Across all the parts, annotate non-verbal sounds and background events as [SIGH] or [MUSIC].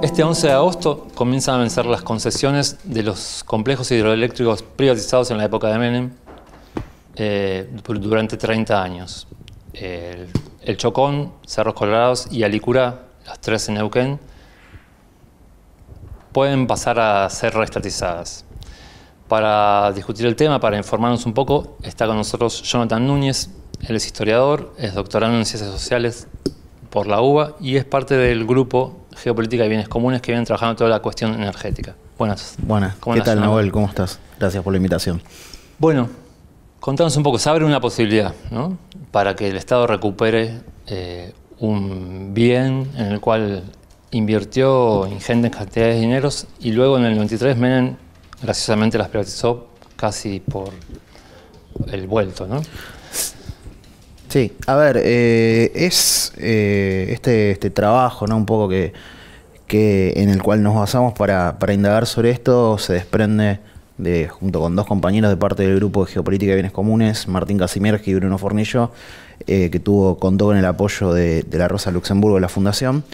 Este 11 de agosto comienzan a vencer las concesiones de los complejos hidroeléctricos privatizados en la época de Menem eh, durante 30 años. El, Chocón, Cerros Colorados y Alicura, las tres en Neuquén, pueden pasar a ser reestatizadas. Para discutir el tema, para informarnos un poco, está con nosotros Jonathan Núñez, él es historiador, es doctorado en Ciencias Sociales por la UBA y es parte del grupo geopolítica y bienes comunes que vienen trabajando toda la cuestión energética. Buenas. Buenas. ¿Qué tal, Noel? ¿Cómo estás? Gracias por la invitación. Bueno, contanos un poco, se abre una posibilidad, ¿no? Para que el Estado recupere eh, un bien en el cual invirtió ingentes cantidades de dineros y luego en el 93 Menem graciosamente las privatizó casi por el vuelto, ¿no? Sí, a ver, eh, es eh, este, este trabajo, ¿no? Un poco que que, en el cual nos basamos para, indagar sobre esto se desprende de, junto con dos compañeros de parte del grupo de Geopolítica y Bienes Comunes, Martín Casimir y Bruno Fornillo, eh, que tuvo, contó con el apoyo de, la Rosa Luxemburgo de la Fundación.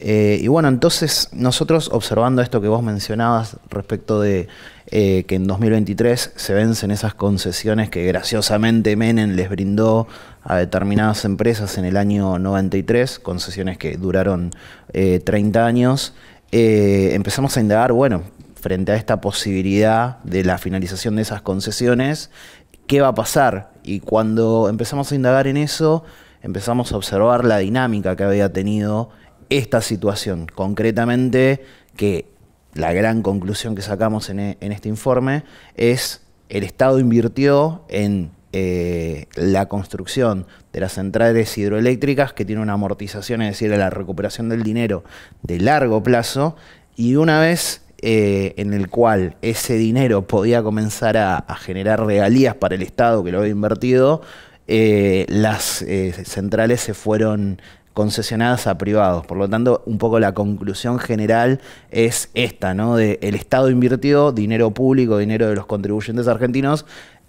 Eh, y bueno, entonces nosotros observando esto que vos mencionabas respecto de eh, que en 2023 se vencen esas concesiones que graciosamente Menem les brindó a determinadas empresas en el año 93, concesiones que duraron 30 eh, años, empezamos a indagar, bueno, frente a esta posibilidad de la finalización de esas concesiones, ¿qué va a pasar? Y cuando empezamos a indagar en eso, empezamos a observar la dinámica que había tenido esta situación. Concretamente, que la gran conclusión que sacamos en, e, este informe es el Estado invirtió en eh, la construcción de las centrales hidroeléctricas que tiene una amortización, es decir, la recuperación del dinero de largo plazo, y una vez eh, en el cual ese dinero podía comenzar a, generar regalías para el Estado que lo había invertido, eh, las centrales se fueron concesionadas a privados. Por lo tanto, un poco la conclusión general es esta, ¿no? De el Estado invirtió dinero público, dinero de los contribuyentes argentinos,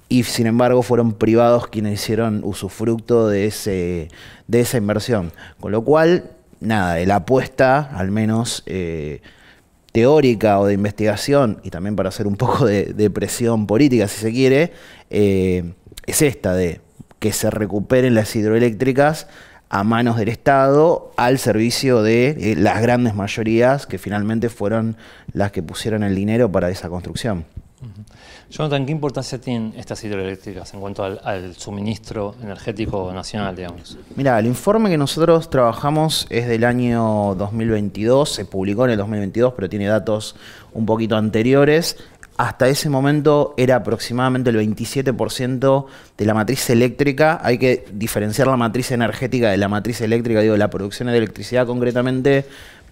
y sin embargo fueron privados quienes hicieron usufructo de, ese, de esa inversión. Con lo cual, nada, la apuesta, al menos... Eh, teórica o de investigación, y también para hacer un poco de, presión política, si se quiere, eh, es esta de que se recuperen las hidroeléctricas a manos del Estado al servicio de eh, las grandes mayorías que finalmente fueron las que pusieron el dinero para esa construcción. Jonathan, ¿qué importancia tienen estas hidroeléctricas en cuanto al, suministro energético nacional, digamos? Mira, el informe que nosotros trabajamos es del año 2022, se publicó en el 2022, pero tiene datos un poquito anteriores hasta ese momento era aproximadamente el 27% de la matriz eléctrica. Hay que diferenciar la matriz energética de la matriz eléctrica, digo, la producción de electricidad concretamente,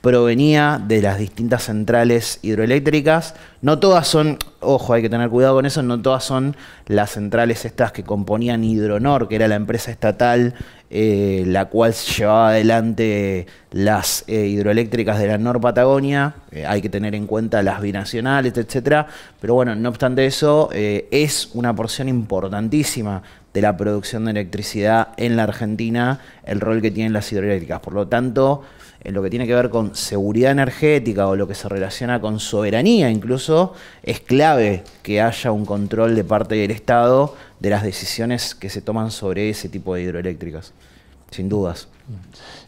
provenía de las distintas centrales hidroeléctricas. No todas son, ojo, hay que tener cuidado con eso, no todas son las centrales estas que componían Hidronor, que era la empresa estatal eh, la cual llevaba adelante las eh, hidroeléctricas de la Nor Patagonia. Eh, hay que tener en cuenta las binacionales, etcétera. Pero bueno, no obstante eso, es una porción importantísima de la producción de electricidad en la Argentina, el rol que tienen las hidroeléctricas. Por lo tanto, en lo que tiene que ver con seguridad energética o lo que se relaciona con soberanía incluso, es clave que haya un control de parte del Estado de las decisiones que se toman sobre ese tipo de hidroeléctricas, sin dudas.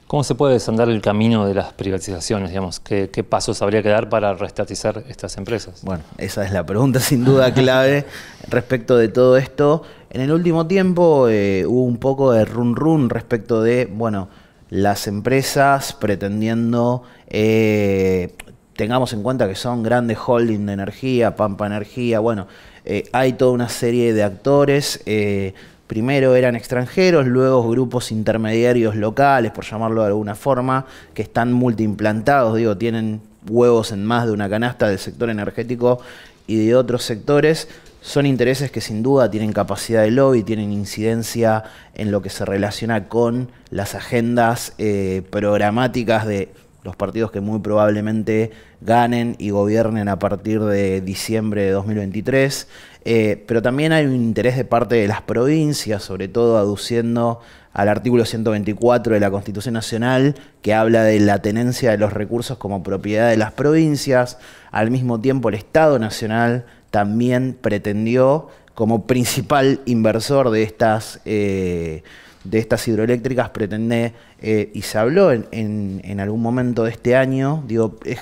¿Cómo se puede desandar el camino de las privatizaciones? Digamos? ¿Qué, pasos habría que dar para restatizar estas empresas? Bueno, esa es la pregunta sin duda clave [LAUGHS] respecto de todo esto. En el último tiempo eh, hubo un poco de run run respecto de, bueno, las empresas pretendiendo, eh, tengamos en cuenta que son grandes holding de energía, Pampa Energía, bueno, eh, hay toda una serie de actores. Eh, primero eran extranjeros, luego grupos intermediarios locales, por llamarlo de alguna forma, que están multiimplantados, digo, tienen huevos en más de una canasta del sector energético y de otros sectores son intereses que sin duda tienen capacidad de lobby, tienen incidencia en lo que se relaciona con las agendas eh, programáticas de los partidos que muy probablemente ganen y gobiernen a partir de diciembre de 2023, eh, pero también hay un interés de parte de las provincias, sobre todo aduciendo al artículo 124 de la Constitución Nacional, que habla de la tenencia de los recursos como propiedad de las provincias, al mismo tiempo el Estado Nacional también pretendió como principal inversor de estas eh, de estas hidroeléctricas pretende, eh, y se habló en, algún momento de este año, digo, es,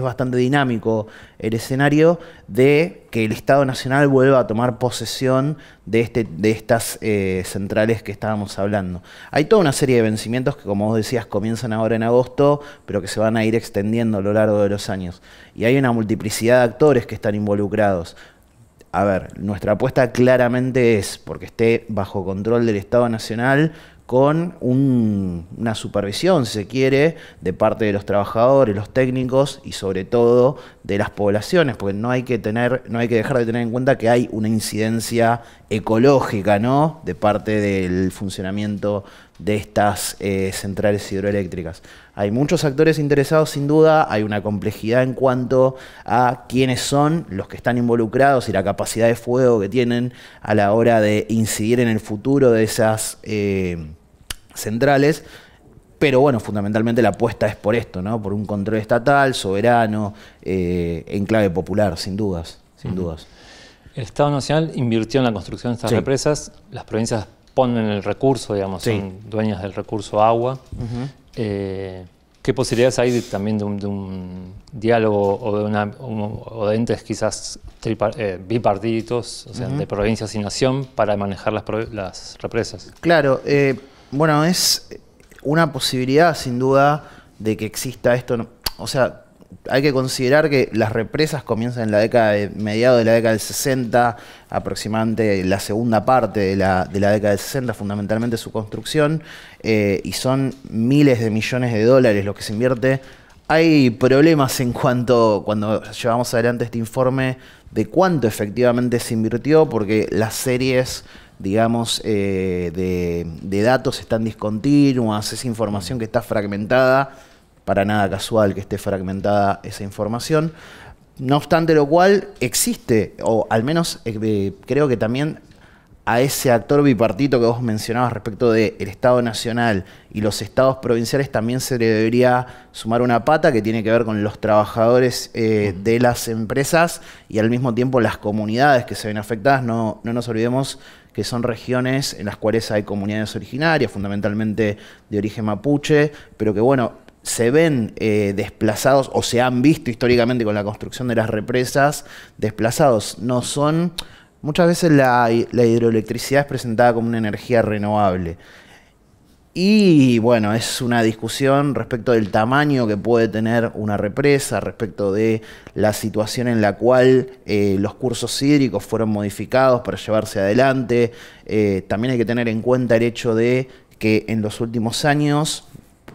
bastante dinámico el escenario, de que el Estado Nacional vuelva a tomar posesión de, este, de estas eh, centrales que estábamos hablando. Hay toda una serie de vencimientos que, como vos decías, comienzan ahora en agosto, pero que se van a ir extendiendo a lo largo de los años. Y hay una multiplicidad de actores que están involucrados a ver, nuestra apuesta claramente es porque esté bajo control del Estado Nacional con una supervisión, si se quiere, de parte de los trabajadores, los técnicos y sobre todo de las poblaciones, porque no hay que tener, no hay que dejar de tener en cuenta que hay una incidencia ecológica, ¿no? De parte del funcionamiento de estas eh, centrales hidroeléctricas. Hay muchos actores interesados, sin duda, hay una complejidad en cuanto a quiénes son los que están involucrados y la capacidad de fuego que tienen a la hora de incidir en el futuro de esas eh, centrales. Pero bueno, fundamentalmente la apuesta es por esto, ¿no? Por un control estatal, soberano, eh, en clave popular, sin dudas, sin dudas. El Estado Nacional invirtió en la construcción de estas represas, las provincias ponen el recurso, digamos, son dueñas del recurso agua. Eh, ¿Qué posibilidades hay también de un, diálogo o de, una, o de entes quizás eh, bipartiditos, o sea, de provincias y nación, para manejar las, represas? Claro, eh, bueno, es una posibilidad sin duda de que exista esto. O sea, hay que considerar que las represas comienzan en la década de mediados de la década del 60, aproximadamente la segunda parte de la, la década del 60, fundamentalmente su construcción, eh, y son miles de millones de dólares lo que se invierte. Hay problemas en cuanto, cuando llevamos adelante este informe, de cuánto efectivamente se invirtió, porque las series digamos, eh, de, de datos están discontinuas, es información que está fragmentada para nada casual que esté fragmentada esa información. No obstante lo cual, existe, o al menos eh, eh, creo que también a ese actor bipartito que vos mencionabas respecto del Estado Nacional y los estados provinciales, también se le debería sumar una pata que tiene que ver con los trabajadores eh, de las empresas y al mismo tiempo las comunidades que se ven afectadas. No, no nos olvidemos que son regiones en las cuales hay comunidades originarias, fundamentalmente de origen mapuche, pero que bueno, se ven eh, desplazados o se han visto históricamente con la construcción de las represas desplazados. No son. Muchas veces la, hidroelectricidad es presentada como una energía renovable. Y bueno, es una discusión respecto del tamaño que puede tener una represa, respecto de la situación en la cual eh, los cursos hídricos fueron modificados para llevarse adelante. Eh, también hay que tener en cuenta el hecho de que en los últimos años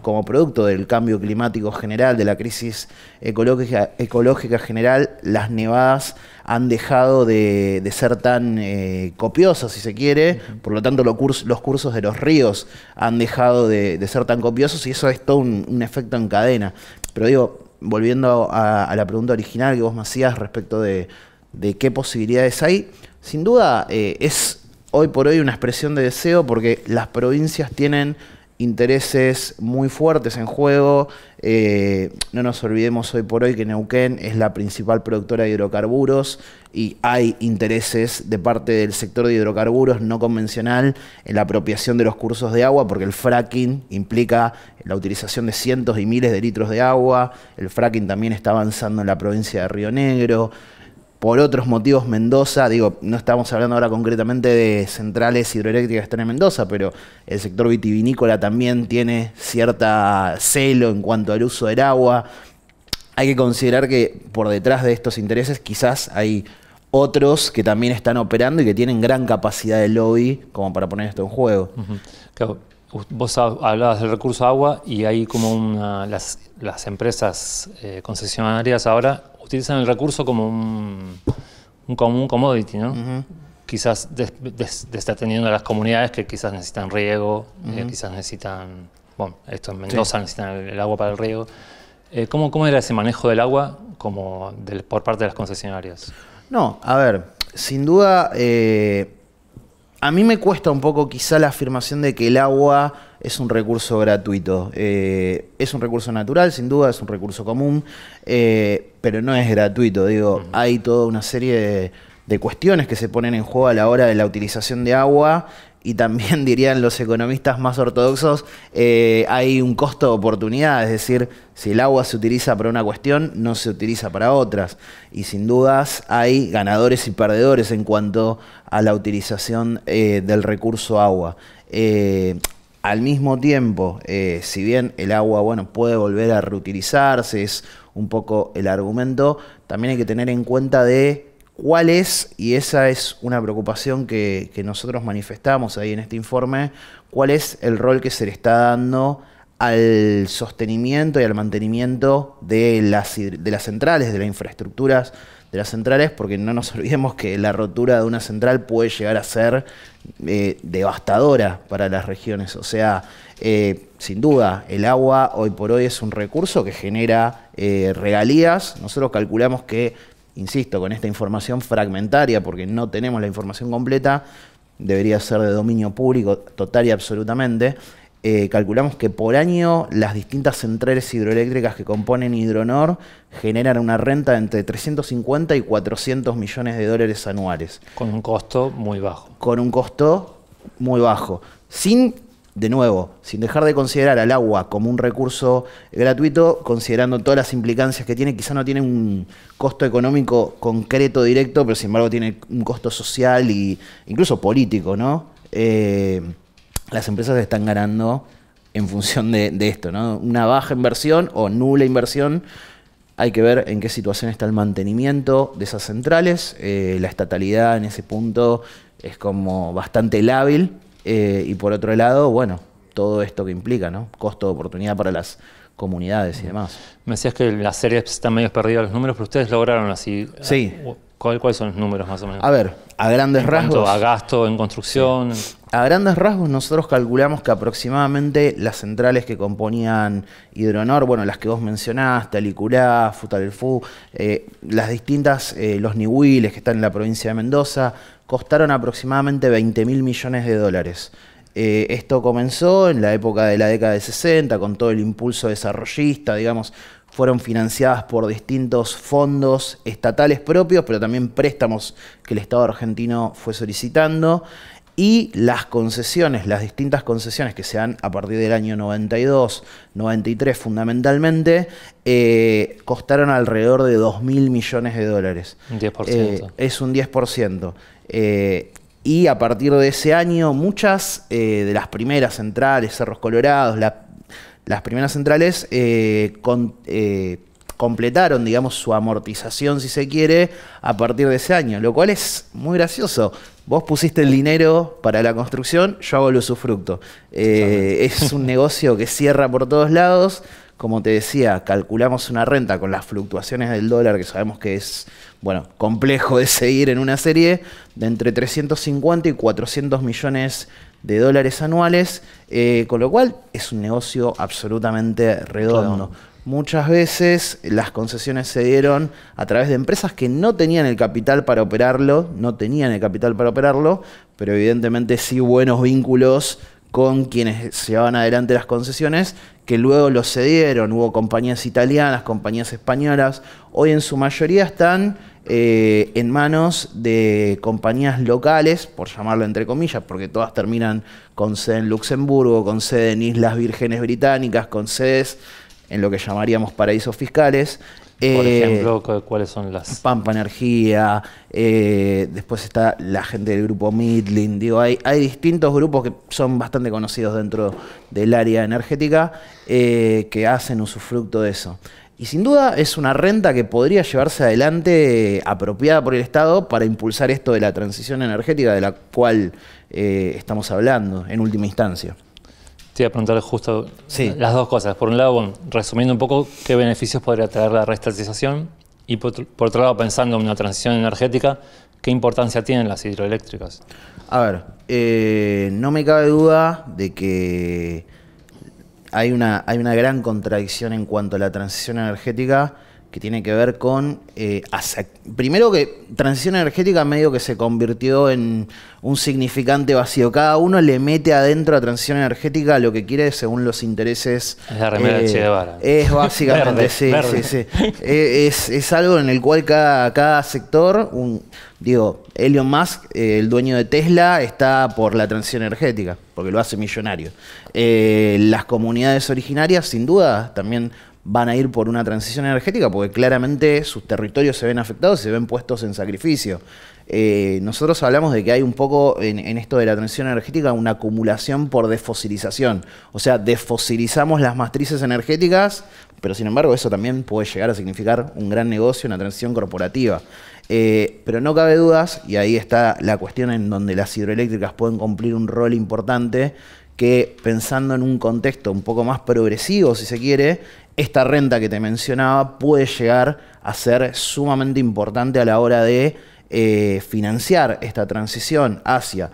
como producto del cambio climático general, de la crisis ecológica, general, las nevadas han dejado de, ser tan eh, copiosas, si se quiere, por lo tanto los cursos de los ríos han dejado de, ser tan copiosos y eso es todo un, efecto en cadena. Pero digo, volviendo a, la pregunta original que vos me hacías respecto de, qué posibilidades hay, sin duda eh, es hoy por hoy una expresión de deseo porque las provincias tienen intereses muy fuertes en juego. Eh, no nos olvidemos hoy por hoy que Neuquén es la principal productora de hidrocarburos y hay intereses de parte del sector de hidrocarburos no convencional en la apropiación de los cursos de agua, porque el fracking implica la utilización de cientos y miles de litros de agua, el fracking también está avanzando en la provincia de Río Negro por otros motivos Mendoza, digo, no estamos hablando ahora concretamente de centrales hidroeléctricas que están en Mendoza, pero el sector vitivinícola también tiene cierta celo en cuanto al uso del agua. Hay que considerar que por detrás de estos intereses quizás hay otros que también están operando y que tienen gran capacidad de lobby como para poner esto en juego. vos hablabas del recurso agua y hay como las, empresas eh, concesionarias ahora utilizan el recurso como un, común commodity, ¿no? Quizás desatendiendo a las comunidades que quizás necesitan riego, eh, quizás necesitan, bueno, esto en Mendoza necesitan el, agua para el riego. Eh, ¿cómo, era ese manejo del agua como por parte de las concesionarias? No, a ver, sin duda, eh, a mí me cuesta un poco quizá la afirmación de que el agua es un recurso gratuito. Eh, es un recurso natural, sin duda, es un recurso común, eh, pero no es gratuito. Digo, hay toda una serie de, cuestiones que se ponen en juego a la hora de la utilización de agua. Y también [LAUGHS] dirían los economistas más ortodoxos, eh, hay un costo de oportunidad, es decir, si el agua se utiliza para una cuestión, no se utiliza para otras. Y sin dudas hay ganadores y perdedores en cuanto a la utilización del recurso agua. Al mismo tiempo, eh, si bien el agua bueno, puede volver a reutilizarse, es un poco el argumento, también hay que tener en cuenta de cuál es, y esa es una preocupación que, nosotros manifestamos ahí en este informe, cuál es el rol que se le está dando al sostenimiento y al mantenimiento de las centrales, de las infraestructuras de las centrales, porque no nos [LAUGHS] olvidemos que la rotura de una central puede llegar a ser eh, devastadora para las regiones. O sea, eh, sin duda, el agua hoy por hoy es un recurso que genera eh, regalías. Nosotros calculamos que, insisto, con esta información fragmentaria, porque no tenemos la información completa, debería ser de dominio público total y absolutamente. Eh, calculamos que por año las distintas centrales hidroeléctricas que componen Hidronor generan una renta de entre 350 y 400 millones de dólares anuales. Con un costo muy bajo. Con un costo muy bajo. Sin, de nuevo, sin dejar de considerar al agua como un recurso gratuito, considerando todas las implicancias que tiene, quizá no tiene un costo económico concreto, directo, pero sin embargo tiene un costo social e incluso político, ¿no? Eh, las empresas están ganando en función de, esto, ¿no? Una baja inversión o nula inversión. Hay que ver en qué situación está el mantenimiento de esas centrales. Eh, la estatalidad en ese punto es como bastante lábil. Eh, y por otro lado, bueno, todo esto que implica, ¿no? Costo de oportunidad para las comunidades y demás. Me decías que la serie está medio perdidas los números, pero ustedes lograron así. Eh, sí. ¿Cuáles son los números más o menos? A ver, a grandes rasgos. a gasto en construcción. A grandes rasgos nosotros calculamos que aproximadamente las centrales que componían Hidronor, bueno, las que vos mencionaste, Alicurá, Futalfú, eh, las distintas, eh, los Nihuiles que están en la provincia de Mendoza, costaron aproximadamente 20 mil millones de dólares. Eh, esto comenzó en la época de la década de 60, con todo el impulso desarrollista, digamos, fueron financiadas por distintos fondos estatales propios, pero también préstamos que el Estado argentino fue solicitando y las concesiones, las distintas concesiones que se dan a partir del año 92, 93 fundamentalmente, eh, costaron alrededor de 2 mil millones de dólares. Un 10%. Eh, es un 10%. Eh, y a partir de ese año, muchas de las primeras centrales, Cerros Colorados, las primeras centrales completaron, digamos, su amortización, si se quiere, a partir de ese año, lo cual es muy gracioso. Vos pusiste el dinero para la construcción, yo hago el usufructo. Eh, es un negocio que cierra por todos lados. Como te decía, calculamos una renta con las fluctuaciones del dólar, que sabemos que es bueno, complejo de seguir en una serie, de entre 350 y 400 millones de dólares anuales, eh, con lo cual es un negocio absolutamente redondo. Muchas veces las concesiones se dieron a través de empresas que no tenían el capital para operarlo, no tenían el capital para operarlo, pero evidentemente sí buenos vínculos con quienes llevaban adelante las concesiones, que luego los cedieron. Hubo compañías italianas, compañías españolas, hoy en su mayoría están eh, en manos de compañías locales, por llamarlo entre comillas, porque todas terminan con sede en Luxemburgo, con sede en Islas Vírgenes Británicas, con sedes en lo que llamaríamos paraísos fiscales. Por eh, ejemplo, ¿cuáles son las? Pampa Energía, eh, después está la gente del grupo Midlin, digo, hay, distintos grupos que son bastante conocidos dentro del área energética eh, que hacen usufructo de eso. Y sin duda es una renta que podría llevarse adelante apropiada por el Estado para impulsar esto de la transición energética de la cual estamos hablando en última instancia. Te iba a preguntar justo las dos cosas. Por un lado, resumiendo un poco, ¿qué beneficios podría traer la reestatización? Y por, otro lado, pensando en una transición energética, ¿qué importancia tienen las hidroeléctricas? A ver, eh, no me cabe duda de que hay una, hay una gran contradicción en cuanto a la transición energética que tiene que ver con, eh, primero que transición energética medio que se convirtió en un significante vacío. Cada uno le mete adentro a transición energética lo que quiere según los intereses. Es la remera de Che eh, Guevara. Es básicamente, sí, eh, es, algo en el cual cada, sector, un, digo, Elon Musk, el dueño de Tesla, está por la transición energética, porque lo hace millonario. las comunidades originarias, sin duda, también van a ir por una transición energética porque claramente sus territorios se ven afectados y se ven puestos en sacrificio. Eh, nosotros hablamos de que hay un poco en, esto de la transición energética una acumulación por desfosilización. O sea, desfosilizamos las matrices energéticas, pero sin embargo eso también puede llegar a significar un gran negocio, una transición corporativa. Eh, pero no cabe dudas, y ahí está la cuestión en donde las hidroeléctricas pueden cumplir un rol importante, que pensando en un contexto un poco más progresivo, si se quiere, esta renta que te mencionaba puede llegar a ser sumamente importante a la hora de eh, financiar esta transición hacia,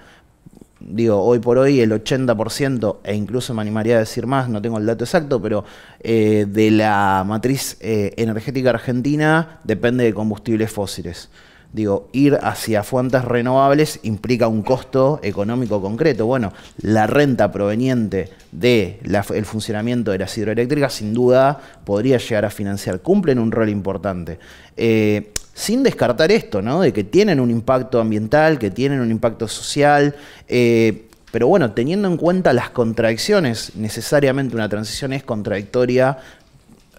digo, hoy por hoy el 80%, e incluso me animaría a decir más, no tengo el dato exacto, pero eh, de la matriz eh, energética argentina depende de combustibles fósiles. Digo, ir hacia fuentes renovables implica un costo económico concreto. Bueno, la renta proveniente del funcionamiento de las hidroeléctricas sin duda podría llegar a financiar. Cumplen un rol importante. Eh, sin descartar esto, ¿no? De que tienen un impacto ambiental, que tienen un impacto social. Eh, pero bueno, teniendo en cuenta las contradicciones, necesariamente una transición es contradictoria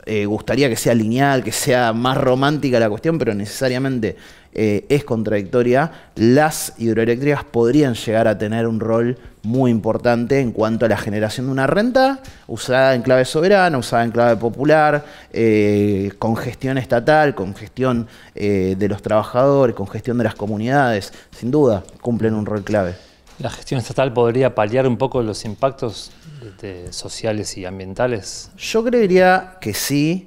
eh, gustaría que sea lineal, que sea más romántica la cuestión, pero necesariamente eh, es contradictoria, las hidroeléctricas podrían llegar a tener un rol muy importante en cuanto a la generación de una renta usada en clave soberana, usada en clave popular, eh, con gestión estatal, con gestión eh, de los trabajadores, con gestión de las comunidades. Sin duda, cumplen un rol clave. ¿La gestión estatal podría paliar un poco los impactos este, sociales y ambientales? Yo creería que sí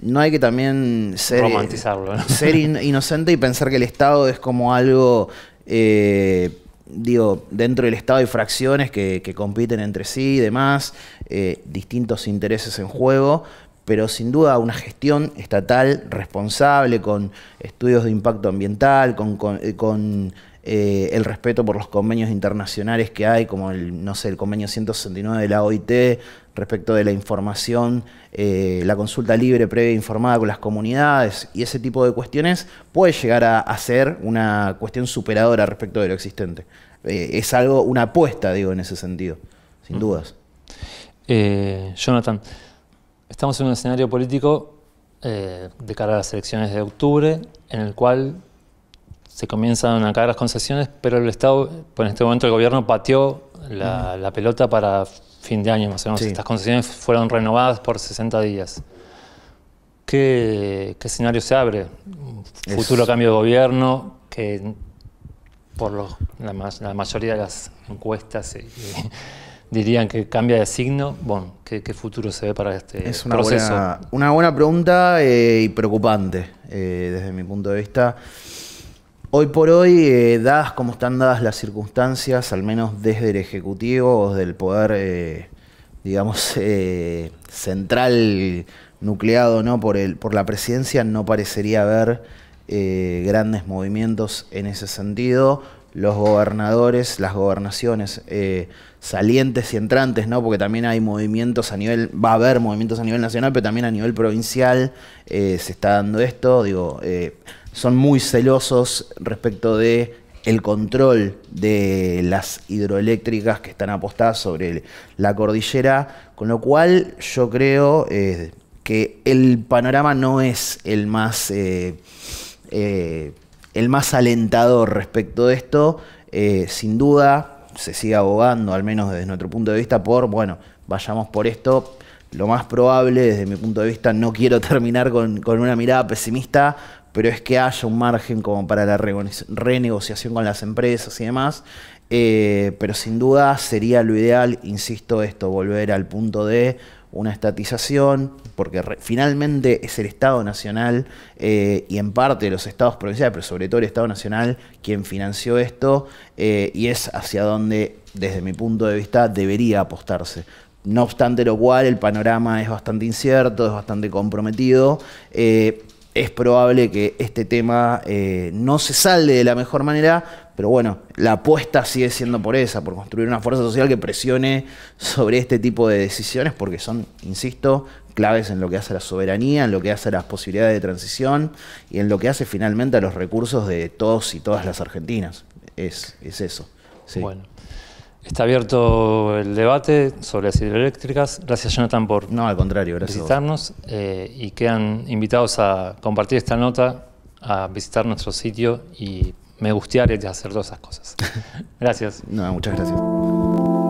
no hay que también ser, eh, Romantizarlo, ser [LAUGHS] inocente y pensar que el Estado es como algo, eh, digo, dentro del Estado hay fracciones que, compiten entre sí y demás, eh, distintos intereses en juego, pero sin duda una gestión estatal responsable, con estudios de impacto ambiental, con eh, el respeto por los convenios internacionales que hay, como el, no sé, el convenio 169 de la OIT, respecto de la información, eh, la consulta libre, previa e informada con las comunidades y ese tipo de cuestiones, puede llegar a, ser una cuestión superadora respecto de lo existente. Eh, es algo, una apuesta, digo, en ese sentido, sin mm. dudas. Jonathan, estamos en un escenario político de cara a las elecciones de octubre, en el cual se comienzan a caer las concesiones, pero el Estado, por pues, en este momento el gobierno pateó la, pelota para fin de año más o menos. Estas concesiones fueron renovadas por 60 días. ¿Qué, escenario se abre? Futuro cambio de gobierno, que por lo, la, mayoría de las encuestas eh, [LAUGHS] dirían que cambia de signo. Bueno, ¿qué, futuro se ve para este es una proceso? una buena pregunta eh, y preocupante eh, desde mi punto de vista. Hoy por hoy, eh, dadas como están dadas las circunstancias, al menos desde el Ejecutivo o del poder, eh, digamos, [LAUGHS] eh, central nucleado ¿no? por, el, por la presidencia, no parecería haber grandes movimientos en ese sentido los gobernadores, las gobernaciones eh, salientes y entrantes, ¿no? Porque también hay movimientos a nivel, va a haber movimientos a nivel nacional, pero también a nivel provincial eh, se está dando esto. Digo, eh, son muy celosos respecto de el control de las hidroeléctricas que están apostadas sobre la cordillera, con lo cual yo creo que el panorama no es el más el más alentador respecto de esto, eh, sin duda se sigue abogando, al menos desde nuestro punto de vista, por, bueno, vayamos por esto. Lo más probable, desde mi punto de vista, no quiero [LAUGHS] terminar con, una mirada pesimista, pero es que haya un margen como para la renegociación con las empresas y demás. Eh, pero sin duda sería lo ideal, insisto, esto, volver al punto de una estatización, porque finalmente es el Estado Nacional eh, y en parte los estados provinciales, pero sobre todo el Estado Nacional quien financió esto eh, y es hacia donde, desde mi punto de vista, debería apostarse. No obstante lo cual, el panorama es bastante incierto, es bastante comprometido. Eh, es probable que este tema no se salde de la mejor manera, pero bueno, la apuesta sigue siendo por esa, por construir una fuerza social que presione sobre este tipo de decisiones, porque son, insisto, claves en lo que hace a la soberanía, en lo que hace a las posibilidades de transición y en lo que hace finalmente a los recursos de todos y todas las argentinas. Es, es eso. Bueno. Está abierto el debate sobre las hidroeléctricas. Gracias, Jonathan, por no, al contrario, gracias visitarnos. Eh, y quedan invitados a compartir esta nota, a visitar nuestro sitio y me gustaría hacer todas esas cosas. [LAUGHS] Gracias. No, muchas gracias.